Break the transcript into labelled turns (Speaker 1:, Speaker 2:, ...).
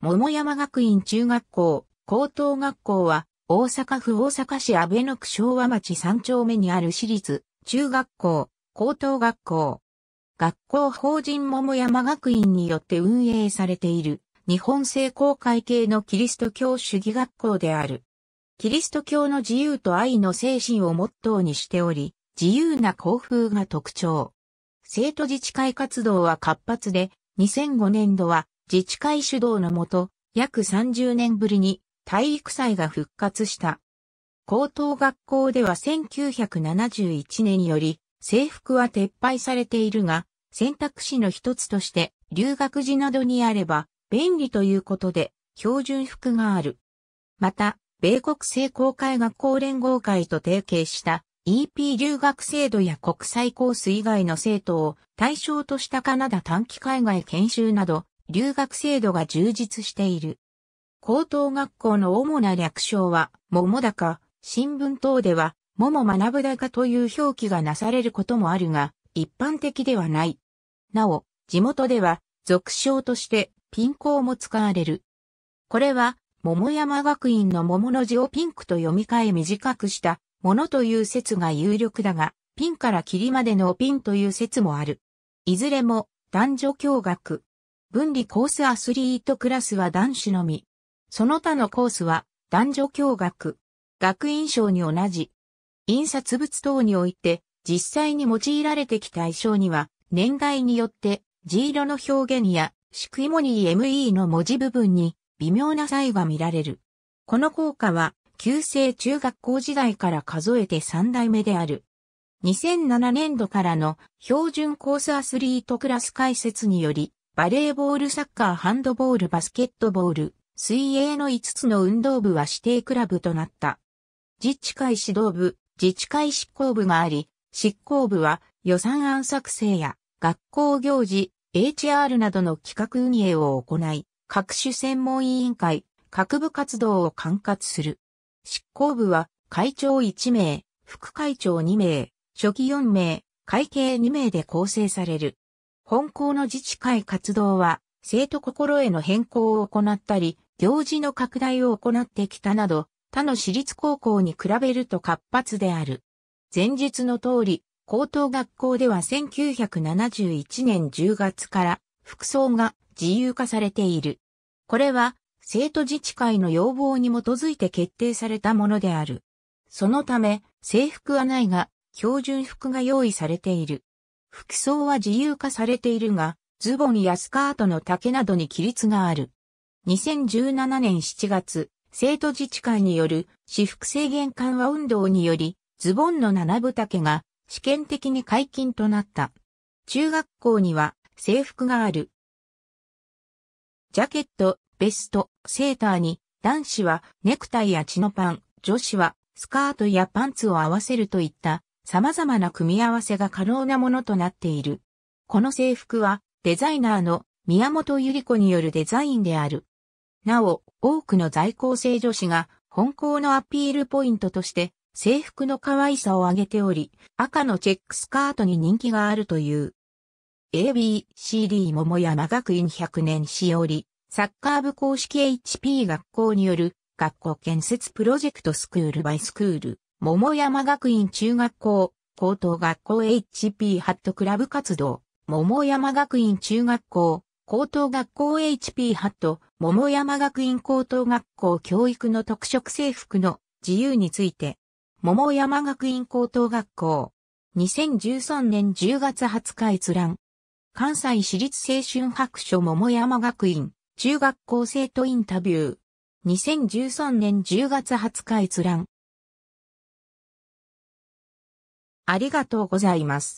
Speaker 1: 桃山学院中学校、高等学校は、大阪府大阪市阿倍野区昭和町三丁目にある私立、中学校、高等学校。学校法人桃山学院によって運営されている、日本聖公会系のキリスト教主義学校である。キリスト教の自由と愛の精神をモットーにしており、自由な校風が特徴。生徒自治会活動は活発で、2005年度は自治会主導のもと、約30年ぶりに体育祭が復活した。高等学校では1971年より制服は撤廃されているが、選択肢の一つとして留学時などにあれば便利ということで標準服がある。また、米国成功会学校連合会と提携した EP 留学制度や国際コース以外の生徒を対象としたカナダ短期海外研修など留学制度が充実している。高等学校の主な略称は、桃高、新聞等では、桃学高という表記がなされることもあるが、一般的ではない。なお、地元では、俗称として、ピンウも使われる。これは、桃山学院の桃の字をピンクと読み替え短くしたものという説が有力だが、ピンから霧までのピンという説もある。いずれも、男女共学、分離コースアスリートクラスは男子のみ。その他のコースは男女共学、学院賞に同じ。印刷物等において実際に用いられてきた衣装には年代によって地色の表現やシクイモニー ME の文字部分に微妙な差異が見られる。この効果は旧制中学校時代から数えて3代目である。2007年度からの標準コースアスリートクラス解説により、バレーボールサッカーハンドボールバスケットボール、水泳の5つの運動部は指定クラブとなった。自治会指導部、自治会執行部があり、執行部は予算案作成や学校行事、HR などの企画運営を行い、各種専門委員会、各部活動を管轄する。執行部は会長1名、副会長2名、初期4名、会計2名で構成される。本校の自治会活動は、生徒心への変更を行ったり、行事の拡大を行ってきたなど、他の私立高校に比べると活発である。前述の通り、高等学校では1971年10月から服装が自由化されている。これは生徒自治会の要望に基づいて決定されたものである。そのため制服はないが標準服が用意されている。服装は自由化されているが、ズボンやスカートの丈などに規律がある。2017年7月、生徒自治会による私服制限緩和運動により、ズボンの七分丈が試験的に解禁となった。中学校には制服がある。ジャケット、ベスト、セーターに男子はネクタイやチノパン、女子はスカートやパンツを合わせるといった様々な組み合わせが可能なものとなっている。この制服はデザイナーの宮本ゆり子によるデザインである。なお、多くの在校生女子が本校のアピールポイントとして制服の可愛さを挙げており、赤のチェックスカートに人気があるという。ABCD 桃山学院100年しおり、サッカー部公式 HP 学校による学校建設プロジェクトスクールバイスクール。桃山学院中学校、高等学校 HP ハットクラブ活動、桃山学院中学校、高等学校 HP ハット、桃山学院高等学校教育の特色制服の自由について、桃山学院高等学校、2013年10月20日閲覧、関西私立青春白書桃山学院、中学校生徒インタビュー、2013年10月20日閲覧、ありがとうございます。